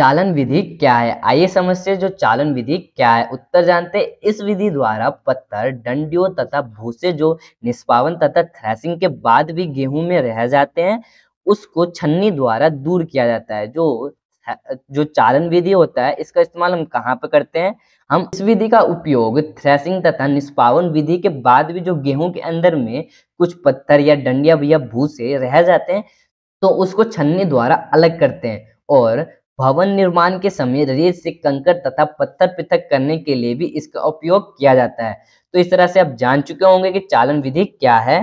चालन विधि क्या है आइए समझते जो चालन विधि क्या है उत्तर जानते इस विधि द्वारा पत्थर डंडियों तथा भूसे जो निष्पावन तथा थ्रेसिंग के बाद भी गेहूं में रह जाते हैं उसको छन्नी द्वारा दूर किया जाता है जो जो चालन विधि होता है इसका इस्तेमाल हम कहाँ पर करते हैं हम इस विधि का उपयोग थ्रेसिंग तथा निष्पावन विधि के बाद भी जो गेहूं के अंदर में कुछ पत्थर या डंडिया या भूसे रह जाते हैं तो उसको छन्नी द्वारा अलग करते हैं और भवन निर्माण के समय रेत से कंकर तथा पत्थर पृथक करने के लिए भी इसका उपयोग किया जाता है तो इस तरह से आप जान चुके होंगे कि चालन विधि क्या है